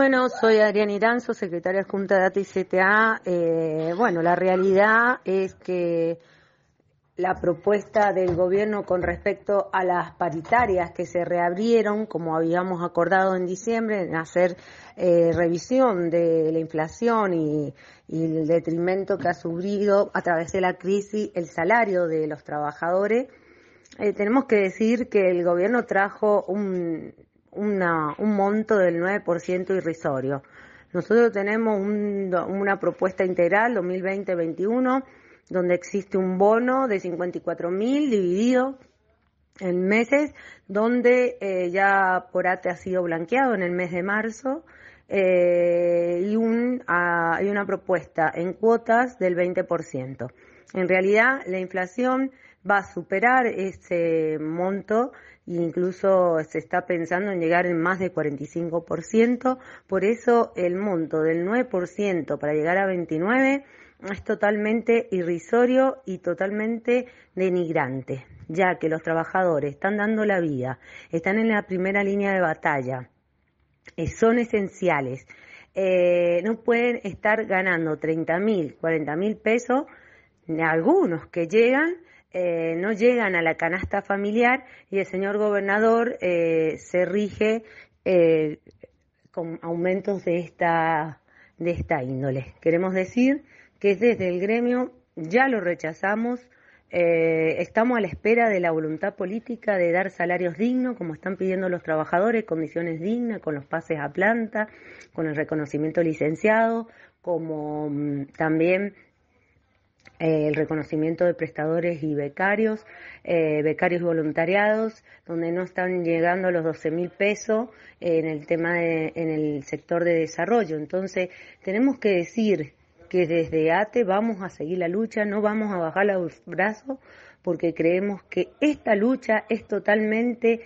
Bueno, soy Adrián Iranzo, secretaria Junta de Junta eh, bueno, la realidad es que la propuesta del gobierno con respecto a las paritarias que se reabrieron, como habíamos acordado en diciembre, en hacer eh, revisión de la inflación y, el detrimento que ha sufrido a través de la crisis el salario de los trabajadores. Eh, tenemos que decir que el gobierno trajo un, un monto del 9% irrisorio. Nosotros tenemos una propuesta integral 2020-21 donde existe un bono de 54 mil dividido en meses, donde eh, ya por ATE ha sido blanqueado en el mes de marzo, eh, y, un, ah, una propuesta en cuotas del 20%. En realidad, la inflación va a superar ese monto e incluso se está pensando en llegar en más de 45%, por eso el monto del 9% para llegar a 29 es totalmente irrisorio y totalmente denigrante, ya que los trabajadores están dando la vida, están en la primera línea de batalla, eh, son esenciales, eh, no pueden estar ganando 30 mil, 40 mil pesos, algunos que llegan eh, no llegan a la canasta familiar y el señor gobernador eh, se rige eh, con aumentos de esta, de esta índole. Queremos decir que desde el gremio ya lo rechazamos, estamos a la espera de la voluntad política de dar salarios dignos, como están pidiendo los trabajadores, condiciones dignas, con los pases a planta, con el reconocimiento licenciado, como mm, también eh, el reconocimiento de prestadores y becarios, eh, becarios voluntariados, donde no están llegando a los 12 mil pesos en el tema en el sector de desarrollo. Entonces, tenemos que decir que desde ATE vamos a seguir la lucha, no vamos a bajar los brazos, porque creemos que esta lucha es totalmente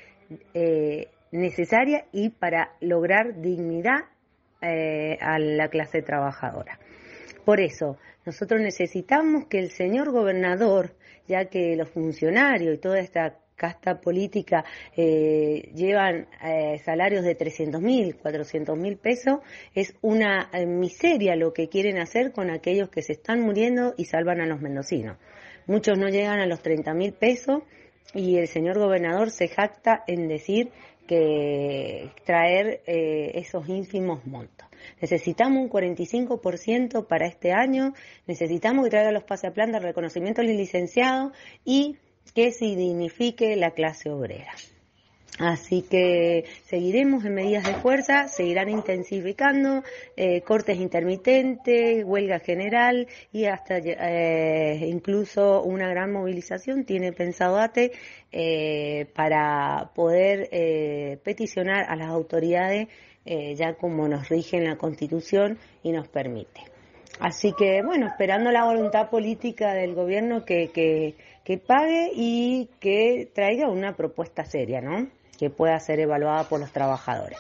eh, necesaria y para lograr dignidad a la clase trabajadora. Por eso, nosotros necesitamos que el señor gobernador, ya que los funcionarios y toda esta casta política eh, llevan eh, salarios de 300 mil, 400 mil pesos, es una eh, miseria lo que quieren hacer con aquellos que se están muriendo y salvan a los mendocinos. Muchos no llegan a los 30 mil pesos y el señor gobernador se jacta en decir que traer esos ínfimos montos. Necesitamos un 45% para este año, necesitamos que traiga los pase a plan de reconocimiento licenciado y que se dignifique la clase obrera. Así que seguiremos en medidas de fuerza, seguirán intensificando eh, cortes intermitentes, huelga general y hasta eh, incluso una gran movilización tiene pensado ATE eh, para poder peticionar a las autoridades ya como nos rige en la Constitución y nos permite. Así que, bueno, esperando la voluntad política del gobierno que, que pague y que traiga una propuesta seria, ¿no? que pueda ser evaluada por los trabajadores.